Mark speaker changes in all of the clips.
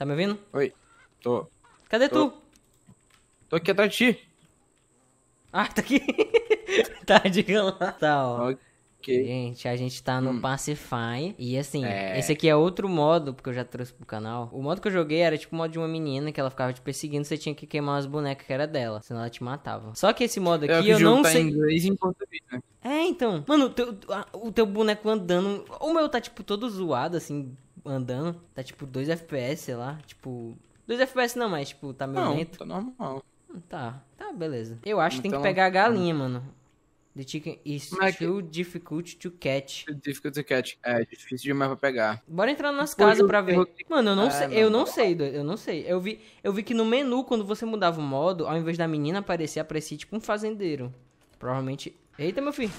Speaker 1: Tá me ouvindo? Oi. Tô. Cadê Tô. tu? Tô aqui atrás de ti. Ah, tá aqui. tá, diga lá. Tá, ó. Ok. Gente, a gente tá no hum. Pacify. E assim, é. esse aqui é outro modo, porque eu já trouxe pro canal. O modo que eu joguei era tipo o modo de uma menina que ela ficava te tipo, perseguindo, você tinha que queimar as bonecas que era dela, senão ela te matava. Só que esse modo é, aqui eu não tá sei. Em inglês, né? É, então. Mano, teu, o teu boneco andando. O meu tá, tipo, todo zoado, assim, andando, tá tipo 2 FPS, sei lá, tipo... 2 FPS não, mas tipo, tá meio não, lento. tá normal. Hum, tá, tá, beleza. Eu acho que tem que então, pegar a tá. galinha, mano. The chicken is mas é difficult to catch. É difficult to catch. É, difícil demais pra pegar. Bora entrar nas tipo, casas pra ver. Mano, eu não é, sei, eu não sei, eu não sei. Eu vi, eu vi que no menu, quando você mudava o modo, ao invés da menina aparecer, aparecia tipo um fazendeiro. Provavelmente... Eita, meu filho.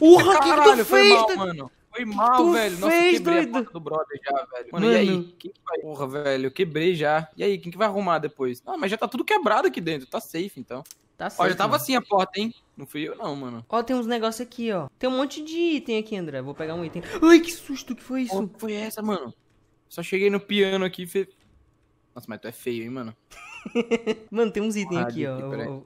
Speaker 1: Urra, o que, que tu fez? Mal, mano. Foi mal, tu velho. Nossa, fez, quebrei doido. a porta do brother já, velho. Mano, Mano. e aí? Quem vai... Porra, velho, eu quebrei já. E aí, quem que vai arrumar depois? Não, mas já tá tudo quebrado aqui dentro. Tá safe, então. Tá safe. Ó, já tava mano. assim a porta, hein? Não fui eu, não, mano. Ó, tem uns negócios aqui, ó. Tem um monte de item aqui, André. Vou pegar um item. Ai, que susto que foi isso? Que foi essa, mano? Só cheguei no piano aqui e fez. Nossa, mas tu é feio, hein, mano? mano, tem uns itens aqui, ó. Peraí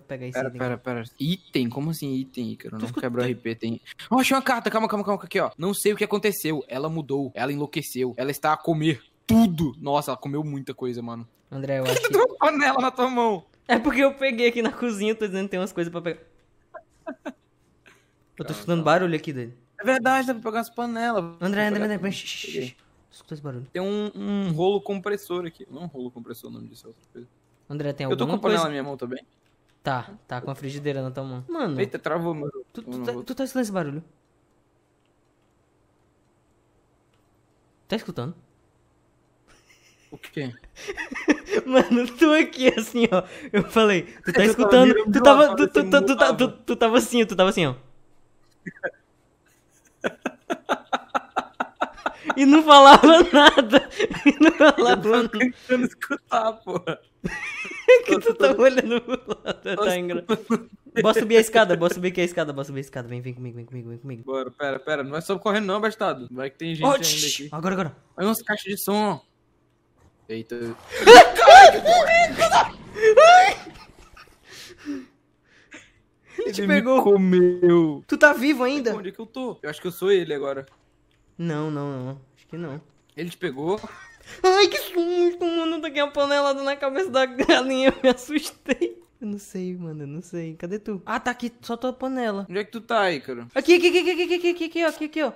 Speaker 1: pegar esse pera, item. Pera, pera, Item? Como assim item, Ícaro? Não o RP, tem... Oh, achei uma carta, calma, calma, calma, aqui, ó. Não sei o que aconteceu. Ela mudou, ela enlouqueceu, ela está a comer tudo. Nossa, ela comeu muita coisa, mano. André, eu acho uma panela na tua mão. É porque eu peguei aqui na cozinha, tô dizendo que tem umas coisas pra pegar. Eu tô escutando barulho aqui dele. É verdade, dá pra pegar umas panelas. André, André, André, André. Escuta esse barulho. Tem um, um, rolo compressor aqui. Não é um rolo compressor, o nome disso é outra coisa. André, tem alguma coisa... Eu tô com a panela coisa... na minha mão também. Tá, tá com a frigideira na tua mão. Mano. Eita, travou, mano. Tu, tu, tá, tu tá escutando esse barulho? Tá escutando? O que? Mano, tu aqui assim, ó. Eu falei, tu tá escutando. tu tava. Tu, tu, tu, tá, tu, tu tava assim, tu tava assim, ó. E não falava nada. E não falava eu tava tentando escutar, porra. É que tá tu tá olhando pro lado? É tá engraçado. Bora subir a escada, bora subir aqui é a escada, bora subir a escada. Vem, vem comigo, vem comigo, vem comigo. Bora, pera, pera. Não vai só correndo não, bastado. Vai que tem gente oh, ainda aqui. Agora, agora. Olha umas caixas de som. Eita. Caralho, morri! Ele te pegou. comeu. Tu tá vivo ainda? Onde é que eu tô? Eu acho que eu sou ele agora. Não, não, não. Acho que não. Ele te pegou. Ai, que susto, mano. Tô aqui panela na cabeça da galinha. Eu me assustei. Eu não sei, mano, eu não sei. Cadê tu? Ah, tá aqui, só tua panela. Onde é que tu tá, Ícaro? Aqui, aqui, aqui, aqui, aqui, aqui, aqui, aqui, ó, aqui, aqui, ó.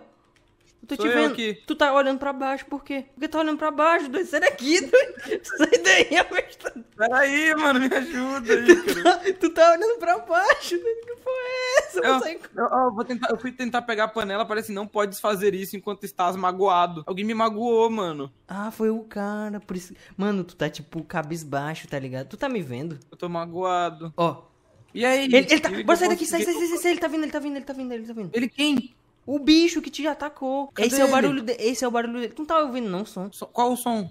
Speaker 1: Eu tô Sou te vendo. Aqui. Tu tá olhando pra baixo, por quê? Por que tá olhando pra baixo, doido. Sai daqui, doido. Sai daí, avestado. Peraí, mano, me ajuda, Ícaro. Tu tá, tu tá olhando pra baixo, doido. Que porra é eu, eu, eu, vou tentar, eu fui tentar pegar a panela, parece não pode fazer isso enquanto estás magoado. Alguém me magoou, mano. Ah, foi o cara, por isso. Mano, tu tá tipo cabisbaixo, tá ligado? Tu tá me vendo? Eu tô magoado. Ó. E aí? Ele, ele tá. Bora sair daqui, sai, sai, sai, sai, Ele tá vindo, ele tá vindo, ele tá vindo, ele tá vindo. Ele quem? O bicho que te atacou. Cadê esse é o barulho, esse é o barulho dele. Tu não tá ouvindo não o som? So... Qual o som?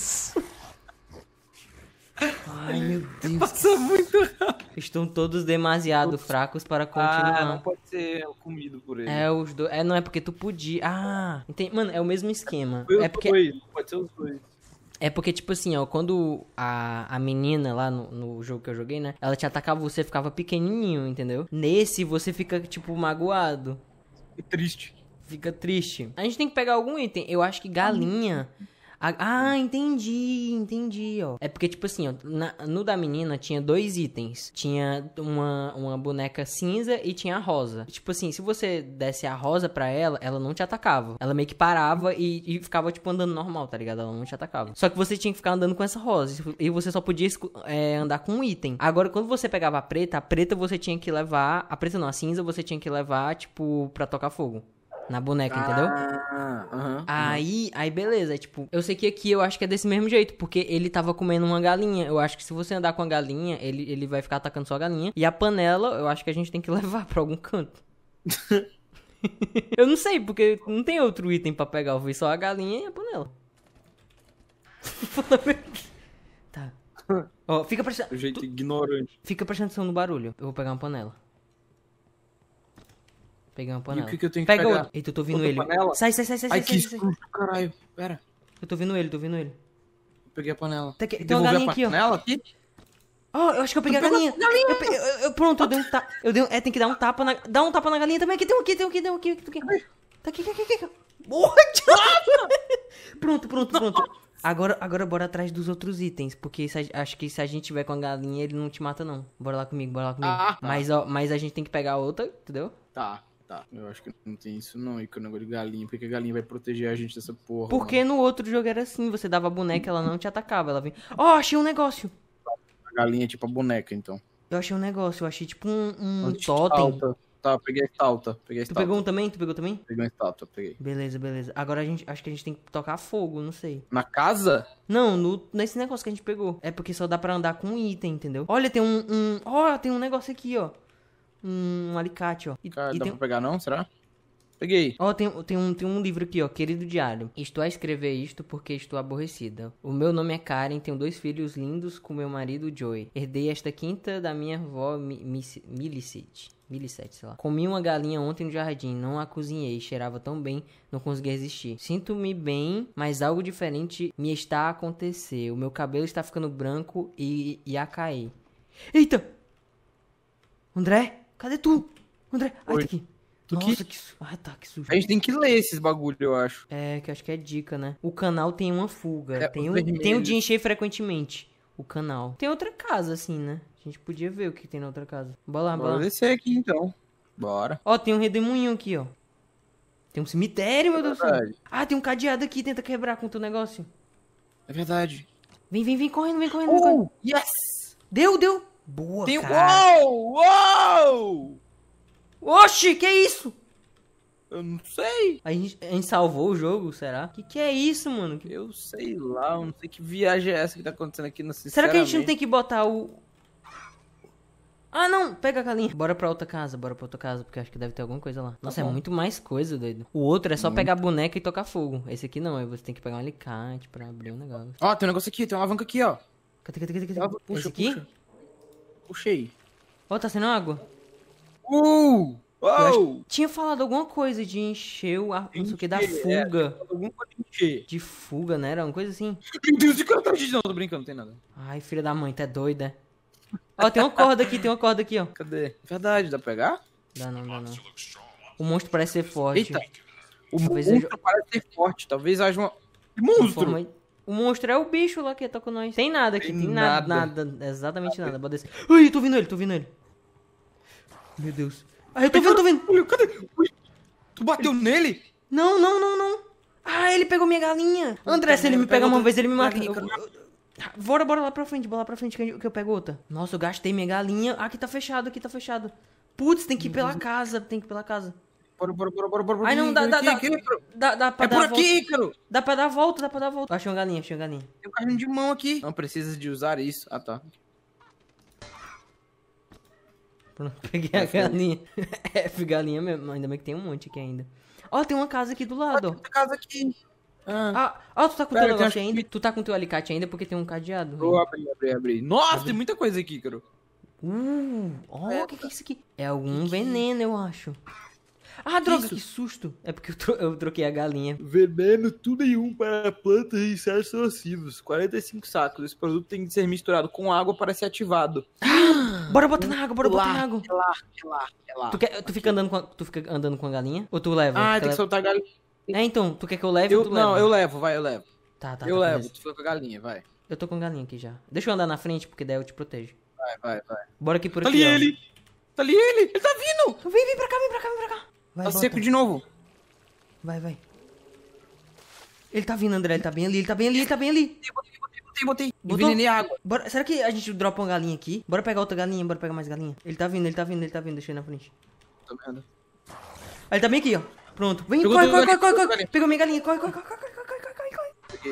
Speaker 1: Ai, meu Deus. Passou muito rápido. Estão todos demasiado fracos para continuar. Ah, não pode ser comido por ele. É, os dois. É, não, é porque tu podia. Ah, entendi. Mano, é o mesmo esquema. Eu é porque... dois. Pode ser os dois. É porque, tipo assim, ó, quando a, a menina lá no, no jogo que eu joguei, né? Ela te atacava, você ficava pequenininho, entendeu? Nesse, você fica, tipo, magoado. E triste. Fica triste. A gente tem que pegar algum item. Eu acho que galinha. Ah, entendi, entendi, ó. É porque, tipo assim, ó, na, no da menina tinha dois itens. Tinha uma, uma boneca cinza e tinha a rosa. E, tipo assim, se você desse a rosa pra ela, ela não te atacava. Ela meio que parava e, e ficava, tipo, andando normal, tá ligado? Ela não te atacava. Só que você tinha que ficar andando com essa rosa. E você só podia é, andar com um item. Agora, quando você pegava a preta, a preta você tinha que levar. A preta não, a cinza você tinha que levar, tipo, pra tocar fogo na boneca, ah, entendeu? Uh -huh, aí, uh -huh. aí beleza, tipo, eu sei que aqui eu acho que é desse mesmo jeito, porque ele tava comendo uma galinha. Eu acho que se você andar com a galinha, ele, ele vai ficar atacando sua galinha. E a panela, eu acho que a gente tem que levar pra algum canto. eu não sei, porque não tem outro item pra pegar, eu vi só a galinha e a panela. tá. Ó, fica prestando. jeito tu... ignorante. Fica prestando atenção no barulho. Eu vou pegar uma panela. Peguei uma panela. E o que, é que eu tenho que Pega pegar? Outro. Eita, eu tô vindo ele. Panela? Sai, sai, sai, sai. Ai, sai, que escuro do caralho. Pera. Eu tô vindo ele, tô vindo ele. Eu peguei a panela. Tem, tá tem uma galinha aqui, ó. Panela aqui? Oh, eu acho que eu peguei a galinha. galinha. Eu, peguei, eu, eu, pronto, eu dei um tapa. Eu dei um, é, tem que dar um tapa na. Dá um tapa na galinha também. Aqui tem um aqui, tem um aqui, tem um aqui. Tem um aqui. Tá aqui, aqui, aqui. aqui. tchau. pronto, pronto, pronto. Agora, agora bora atrás dos outros itens, porque a, acho que se a gente tiver com a galinha, ele não te mata, não. Bora lá comigo, bora lá comigo. Ah, tá. mas, ó, mas a gente tem que pegar outra, entendeu? Tá. Tá, eu acho que não tem isso não. E que o negócio de galinha, porque a galinha vai proteger a gente dessa porra. Porque mano. no outro jogo era assim, você dava a boneca, ela não te atacava, ela vinha. Ó, oh, achei um negócio! A galinha é tipo a boneca, então. Eu achei um negócio, eu achei tipo um, um totem. Alta. Tá, peguei a estátua. Peguei a tu pegou um também? Tu pegou também? Peguei uma estátua, peguei. Beleza, beleza. Agora a gente, acho que a gente tem que tocar fogo, não sei. Na casa? Não, no, nesse negócio que a gente pegou. É porque só dá pra andar com um item, entendeu? Olha, tem um... Ó, um, oh, tem um negócio aqui, ó um alicate, ó. E, e dá tem... pra pegar não, será? Peguei. Ó, tem, tem, um, tem um livro aqui, ó. Querido Diário. Estou a escrever isto porque estou aborrecida. O meu nome é Karen, tenho dois filhos lindos com meu marido Joey. Herdei esta quinta da minha avó Millicent. Millicent, sei lá. Comi uma galinha ontem no jardim, não a cozinhei, cheirava tão bem, não consegui resistir. Sinto-me bem, mas algo diferente me está a acontecer. O meu cabelo está ficando branco e, e a cair. Eita! André? Cadê tu? André, ai, tá aqui. Tu Nossa, que... que Ah, tá, que sujo. A gente tem que ler esses bagulho, eu acho. É, que acho que é dica, né? O canal tem uma fuga. É, tem, um, tem um de encher frequentemente o canal. Tem outra casa, assim, né? A gente podia ver o que tem na outra casa. Bora lá, bora. Bora descer aqui, então. Bora. Ó, tem um redemoinho aqui, ó. Tem um cemitério, meu Deus do céu. Ah, tem um cadeado aqui. Tenta quebrar com o teu negócio. É verdade. Vem, vem, vem correndo, vem correndo. Oh, vem correndo. Yes! Deu, deu. Boa, Tem... cara. Uou! Uou! Oxi, que isso? Eu não sei. A gente, a gente salvou o jogo, será? Que que é isso, mano? Que... Eu sei lá, eu não sei que viagem é essa que tá acontecendo aqui no Será que a gente não tem que botar o... Ah, não! Pega a calinha. Bora pra outra casa, bora pra outra casa, porque acho que deve ter alguma coisa lá. Tá Nossa, é muito mais coisa, doido. O outro é só muito. pegar a boneca e tocar fogo. Esse aqui não, aí você tem que pegar um alicate pra abrir o um negócio. Ó, oh, tem um negócio aqui, tem uma alavanca aqui, ó. Cadê, cadê, cadê, cadê? Puxa, Esse aqui? Puxa puxei. Ó, oh, tá sendo água? Uh! Uou! Tinha falado alguma coisa de encher o ar, não sei o que, da é, fuga. É, alguma coisa de encher. De fuga, né? Era uma coisa assim. Meu Deus, de cara tá Não, tô brincando, não tem nada. Ai, filha da mãe, tá doida. ó, tem uma corda aqui, tem uma corda aqui, ó. Cadê? É verdade, dá pra pegar? Dá não, dá não. O monstro parece ser forte. Eita! O Talvez monstro haja... parece ser forte. Talvez haja uma... Monstro! O monstro é o bicho lá que tá com nós. Tem nada aqui, tem, tem nada. nada, nada exatamente nada. Bota esse. Ai, tô vendo ele, tô vendo ele. Meu Deus. Ai, eu tô vendo, tô vendo. Cadê? Tu bateu nele? Não, não, não, não. Ah, ele pegou minha galinha. André, se ele me pega uma vez, ele me mata. Eu, bora, bora lá pra frente, bora lá pra frente que eu pego outra. Nossa, eu gastei minha galinha. Ah, aqui tá fechado, aqui tá fechado. Putz, tem que ir pela casa, tem que ir pela casa. Bora, bora, bora, bora, bora. Ai, não, dá, dá, dá. Dá, dá é dar por aqui, Ícaro. Dá pra dar a volta, dá pra dar a volta. Achei uma galinha, achei uma galinha. Tem um carrinho de mão aqui. Não precisa de usar isso. Ah, tá. Pronto, peguei a galinha. F galinha mesmo. Ainda bem que tem um monte aqui ainda. Ó, tem uma casa aqui do lado. Ah, tem outra casa aqui. Ah. ah, tu tá com o teu negócio ainda? Tu tá com teu alicate ainda porque tem um cadeado. Vou abrir, abrir, abrir. Nossa, tem muita coisa aqui, Ícaro. Uh, ó, o que, que é isso aqui? É algum é veneno, eu acho. Ah, droga, Isso. que susto. É porque eu, tro eu, troquei a galinha. Veneno tudo em um para plantas e insetos nocivos. 45 sacos. Esse produto tem que ser misturado com água para ser ativado. Ah, bora botar na água, bora lá, botar na água. É lá, é lá, é lá. Tu, quer, tu, fica andando com a, tu fica andando com a galinha? Ou tu leva? Ah, tem que soltar a galinha. É, então, tu quer que eu leve eu, ou tu Não, leva? eu levo, vai, eu levo. Tá, tá. tá eu tá, levo, beleza. tu fica com a galinha, vai. Eu tô com a galinha aqui já. Deixa eu andar na frente, porque daí eu te protejo. Vai, vai, vai. Bora aqui por tá aqui, Ali ó. ele! Tá ali ele! Ele tá vindo! Vem, vem pra cá, vem pra cá, vem pra cá. Vai, tá bota. seco de novo. Vai, vai. Ele tá vindo, André. Ele tá bem ali, ele tá bem ali, ele tá bem ali. Botei, botei, botei, botei. botei. Envenenei água. Bora, será que a gente dropa uma galinha aqui? Bora pegar outra galinha, bora pegar mais galinha. Ele tá vindo, ele tá vindo, ele tá vindo. Deixa ele na frente. Tô vendo. Ah, ele tá bem aqui, ó. Pronto. Vem, né? corre, corre, corre, corre, corre. Pegou minha galinha. Corre, corre, corre, corre, corre, corre, corre, corre. Peguei.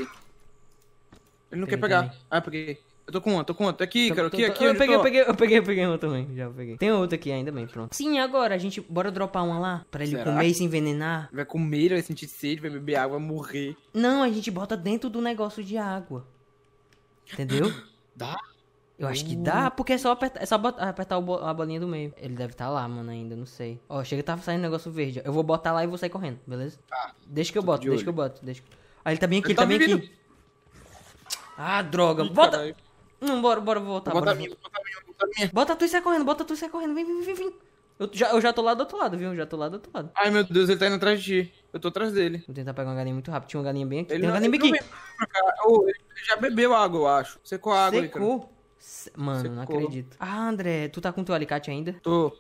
Speaker 1: Ele não peguei quer pegar. Também. Ah, peguei. Eu tô com uma, tô com uma. Tá aqui, tô, cara. Tô, aqui, tô, aqui. Eu peguei, eu peguei, eu peguei, eu peguei uma também. Já peguei. Tem outra aqui ainda bem, pronto. Sim, agora a gente. Bora dropar uma lá. Pra ele Será? comer e se envenenar. Vai comer, vai sentir sede, vai beber água, vai morrer. Não, a gente bota dentro do negócio de água. Entendeu? Dá? Eu acho que dá, uh. porque é só apertar, é só apertar a bolinha do meio. Ele deve estar tá lá, mano, ainda, não sei. Ó, chega tá saindo um negócio verde. Eu vou botar lá e vou sair correndo, beleza? Tá. Deixa que eu boto, de deixa olho. que eu boto. Deixa... Ah, ele tá bem aqui, ele, ele tá, tá bem aqui. Ah, droga. Ih, Bota... Caralho. Não, bora, bora, voltar. Bota bora. a minha, bota a minha, bota a minha. Bota tu e sai correndo, bota tu e sai correndo. Vem, vem, vem, vem. Eu já, eu já tô lá do outro lado, viu? já tô lá do outro lado. Ai, meu Deus, ele tá indo atrás de ti. Eu tô atrás dele. Vou tentar pegar uma galinha muito rápido. Tinha uma galinha bem aqui. Ele Tem uma galinha bem aqui. Não, ele já bebeu água, eu acho. Secou a água. Secou. Aí, Mano, Secou. não acredito. Ah, André, tu tá com teu alicate ainda? Tô.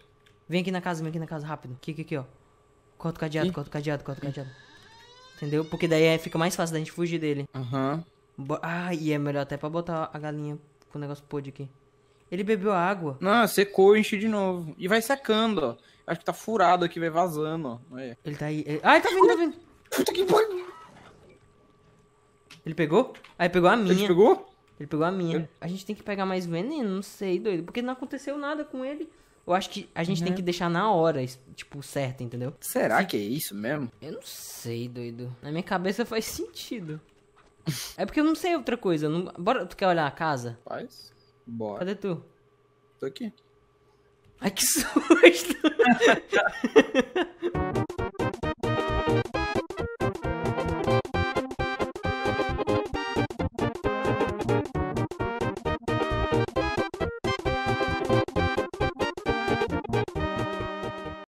Speaker 1: Vem aqui na casa, vem aqui na casa, rápido. Aqui, aqui, aqui, ó. Corta o cadeado, corta o cadeado, corta o cadeado. Entendeu? Porque daí é, fica mais fácil da gente fugir dele. Aham. Uhum. Bo ah, e é melhor até pra botar a galinha com o negócio podre aqui. Ele bebeu água. Não, secou, enche de novo. E vai secando, ó. Acho que tá furado aqui, vai vazando, ó. Aí. Ele tá aí. Ele... Ai, tá vindo, tá vindo. Puta que pariu. Ele pegou? Aí pegou a minha. Ele pegou? Ele pegou a minha. Eu... É. A gente tem que pegar mais veneno, não sei, doido. Porque não aconteceu nada com ele. Eu acho que a gente uhum. tem que deixar na hora, tipo, certo, entendeu? Será que é isso mesmo? Eu não sei, doido. Na minha cabeça faz sentido. É porque eu não sei outra coisa. Não... Bora, tu quer olhar a casa? Faz. Bora. Cadê tu? Tô aqui. Ai, que susto!